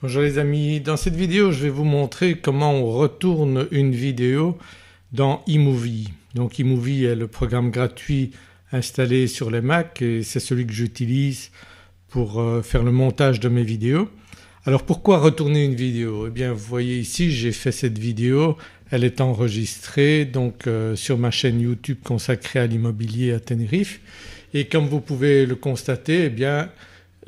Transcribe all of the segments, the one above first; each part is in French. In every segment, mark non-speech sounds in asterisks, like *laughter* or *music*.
Bonjour les amis, dans cette vidéo je vais vous montrer comment on retourne une vidéo dans eMovie. Donc eMovie est le programme gratuit installé sur les Mac et c'est celui que j'utilise pour euh, faire le montage de mes vidéos. Alors pourquoi retourner une vidéo Eh bien vous voyez ici j'ai fait cette vidéo, elle est enregistrée donc euh, sur ma chaîne YouTube consacrée à l'immobilier à Tenerife et comme vous pouvez le constater eh bien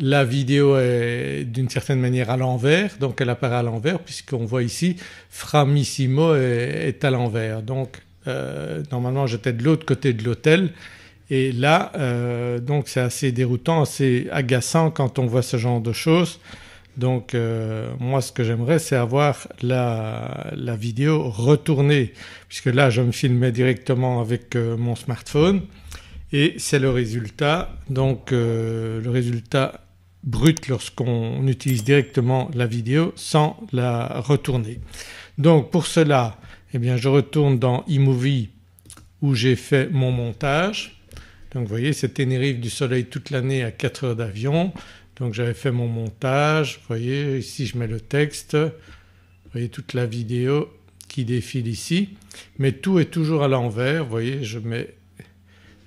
la vidéo est d'une certaine manière à l'envers donc elle apparaît à l'envers puisqu'on voit ici Framissimo est, à l'envers. Donc euh, normalement j'étais de l'autre côté de l'hôtel et là euh, donc c'est assez déroutant, assez agaçant quand on voit ce genre de choses. Donc euh, moi ce que j'aimerais c'est avoir la, vidéo retournée puisque là je me filmais directement avec mon smartphone et c'est le résultat. Donc le résultat brute lorsqu'on utilise directement la vidéo sans la retourner. Donc pour cela eh bien je retourne dans eMovie où j'ai fait mon montage. Donc vous voyez c'est Tenerife du soleil toute l'année à 4 heures d'avion. Donc j'avais fait mon montage, vous voyez ici je mets le texte, vous voyez toute la vidéo qui défile ici mais tout est toujours à l'envers, vous voyez je mets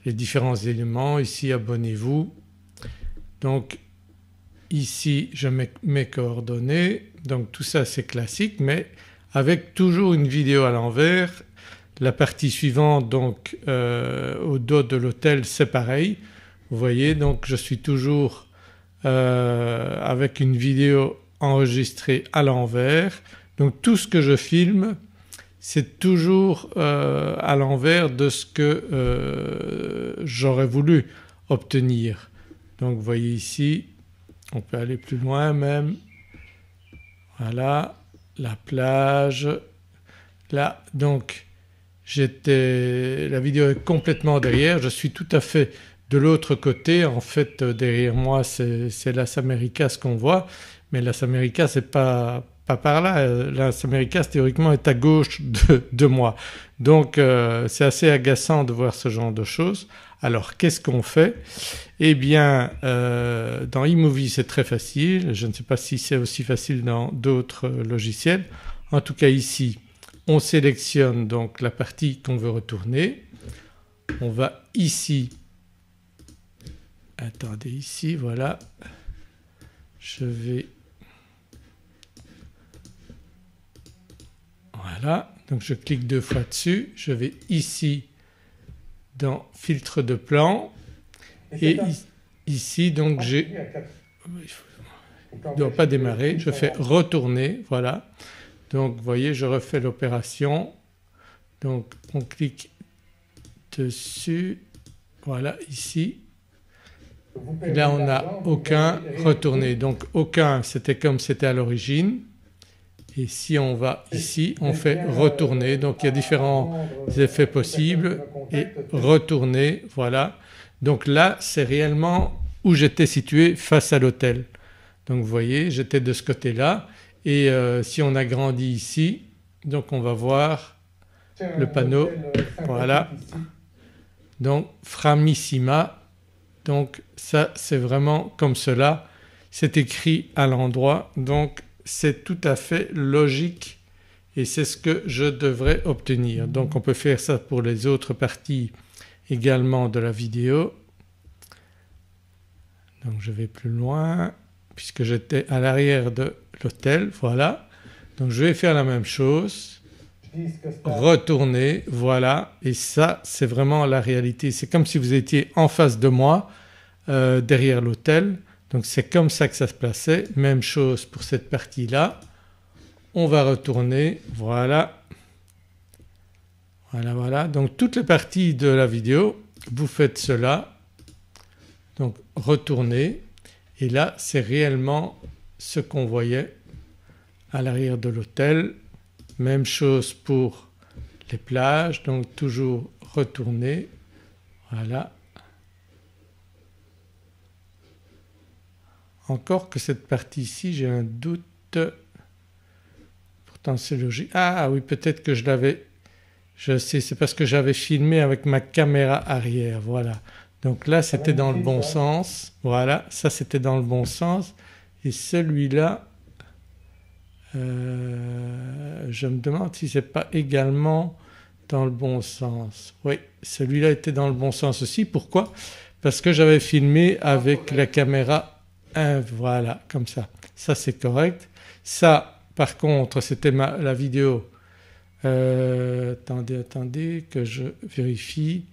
les différents éléments ici abonnez-vous. Donc ici je mets mes coordonnées donc tout ça c'est classique mais avec toujours une vidéo à l'envers. La partie suivante donc euh, au dos de l'hôtel c'est pareil. Vous voyez donc je suis toujours euh, avec une vidéo enregistrée à l'envers. Donc tout ce que je filme c'est toujours euh, à l'envers de ce que j'aurais voulu obtenir. Donc vous voyez ici on peut aller plus loin même. Voilà, la plage. Là, donc, j'étais... la vidéo est complètement derrière, je suis tout à fait de l'autre côté. En fait derrière moi c'est, c'est Las ce qu'on voit mais Las ce c'est pas, pas par là. Euh, L'As théoriquement est à gauche de, moi. Donc euh, c'est assez agaçant de voir ce genre de choses. Alors qu'est-ce qu'on fait Eh bien euh, dans eMovie c'est très facile, je ne sais pas si c'est aussi facile dans d'autres logiciels. En tout cas ici on sélectionne donc la partie qu'on veut retourner. On va ici, attendez ici voilà, je vais Voilà, donc je clique deux fois dessus, je vais ici dans filtre de plan et, ici donc ah, j'ai... Il ne doit pas démarrer, je fais retourner, voilà. Donc vous voyez je refais l'opération, donc on clique dessus, voilà ici. Là on n'a aucun retourné, donc aucun c'était comme c'était à l'origine et si on va ici, on fait retourner. Donc il y a différents effets possibles et retourner, voilà. Donc là c'est réellement où j'étais situé face à l'hôtel. Donc vous voyez j'étais de ce côté-là et euh, si on agrandit ici, donc on va voir le panneau, euh, voilà. Donc Framissima, donc ça c'est vraiment comme cela, c'est écrit à l'endroit donc c'est tout à fait logique et c'est ce que je devrais obtenir. Donc on peut faire ça pour les autres parties également de la vidéo. Donc je vais plus loin puisque j'étais à l'arrière de l'hôtel, voilà. Donc je vais faire la même chose, retourner, voilà et ça c'est vraiment la réalité. C'est comme si vous étiez en face de moi euh, derrière l'hôtel donc c'est comme ça que ça se plaçait, même chose pour cette partie-là. On va retourner, voilà, voilà voilà. Donc toutes les parties de la vidéo vous faites cela, donc retourner et là c'est réellement ce qu'on voyait à l'arrière de l'hôtel. Même chose pour les plages donc toujours retourner, voilà Encore que cette partie ici, j'ai un doute. Pourtant c'est logique. Ah, ah oui, peut-être que je l'avais. Je sais, c'est parce que j'avais filmé avec ma caméra arrière. Voilà. Donc là, c'était dans le bon sens. Voilà, ça c'était dans le bon sens. Et celui-là, euh, je me demande si c'est pas également dans le bon sens. Oui, celui-là était dans le bon sens aussi. Pourquoi Parce que j'avais filmé avec la caméra euh, voilà, comme ça. Ça c'est correct. Ça par contre c'était la vidéo, euh, attendez, attendez que je vérifie.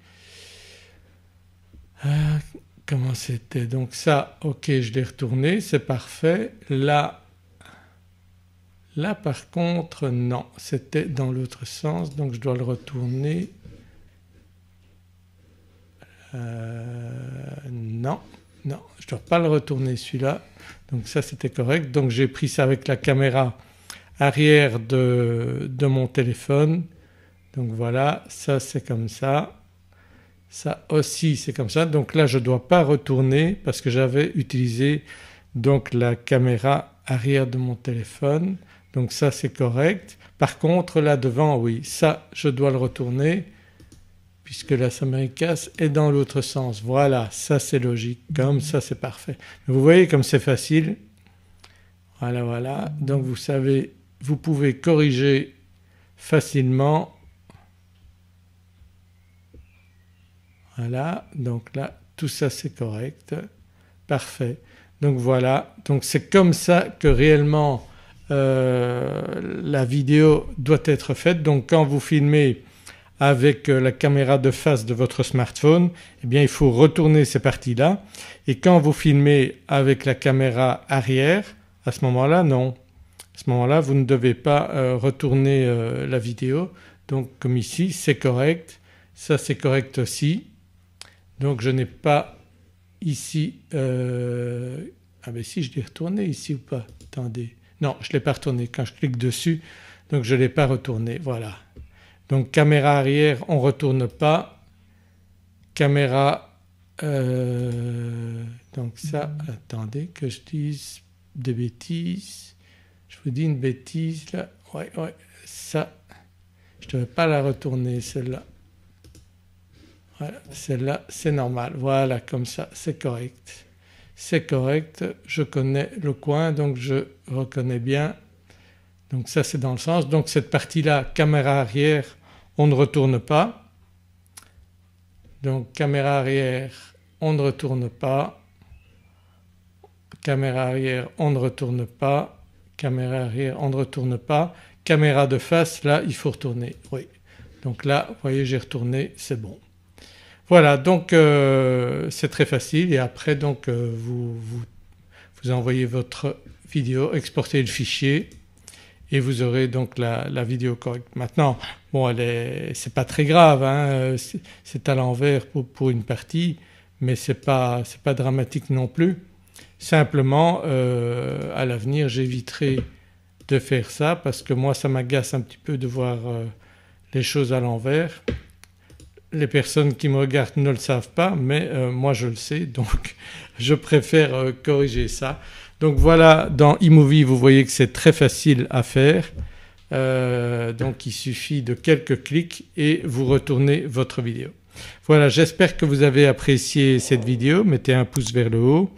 Euh, comment c'était Donc ça, ok je l'ai retourné, c'est parfait. Là, là par contre non, c'était dans l'autre sens donc je dois le retourner. non, non, je ne dois pas le retourner celui-là. Donc ça c'était correct. Donc j'ai pris ça avec la caméra arrière de, de mon téléphone. Donc voilà, ça c'est comme ça. Ça aussi c'est comme ça. Donc là je ne dois pas retourner parce que j'avais utilisé donc la caméra arrière de mon téléphone. Donc ça c'est correct. Par contre là devant oui, ça je dois le retourner puisque la samaricasse est dans l'autre sens. Voilà, ça c'est logique, comme ça c'est parfait. Vous voyez comme c'est facile Voilà, voilà. Donc vous savez, vous pouvez corriger facilement. Voilà, donc là tout ça c'est correct, parfait. Donc voilà, donc c'est comme ça que réellement euh, la vidéo doit être faite. Donc quand vous filmez avec euh, la caméra de face de votre smartphone, eh bien il faut retourner ces parties-là et quand vous filmez avec la caméra arrière, à ce moment-là non. À ce moment-là vous ne devez pas euh, retourner euh, la vidéo donc comme ici c'est correct, ça c'est correct aussi. Donc je n'ai pas ici, ah ben si je l'ai retourné ici ou pas, attendez, non je ne l'ai pas retourné quand je clique dessus donc je ne l'ai pas retourné, voilà. Donc caméra arrière on ne retourne pas, caméra euh, donc ça attendez que je dise des bêtises, je vous dis une bêtise là, ouais ça je ne devais pas la retourner celle-là. Voilà, celle-là c'est normal, voilà comme ça c'est correct. C'est correct, je connais le coin donc je reconnais bien. Donc ça c'est dans le sens. Donc cette partie-là, caméra arrière, on ne retourne pas. Donc caméra arrière, on ne retourne pas. Caméra arrière, on ne retourne pas. Caméra arrière, on ne retourne pas. Caméra de face, là il faut retourner, oui. Donc là voyez j'ai retourné, c'est bon. Voilà donc euh, c'est très facile et après donc euh, vous, vous, vous envoyez votre vidéo, exportez le fichier et vous aurez donc la, vidéo correcte. Maintenant, bon, elle c'est pas très grave, hein, euh, c'est à l'envers pour, une partie, mais c'est pas pas dramatique non plus. Simplement, euh, à l'avenir, j'éviterai de faire ça parce que moi, ça m'agace un petit peu de voir euh, les choses à l'envers les personnes qui me regardent ne le savent pas mais euh, moi je le sais donc *laughs* je préfère euh, corriger ça. Donc voilà dans eMovie vous voyez que c'est très facile à faire euh, donc il suffit de quelques clics et vous retournez votre vidéo. Voilà j'espère que vous avez apprécié cette vidéo, mettez un pouce vers le haut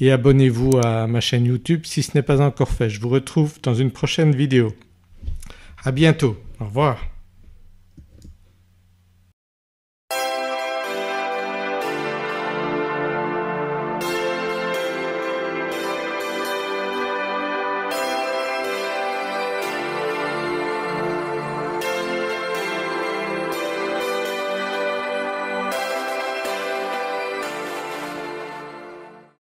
et abonnez-vous à ma chaîne YouTube si ce n'est pas encore fait. Je vous retrouve dans une prochaine vidéo. À bientôt, au revoir.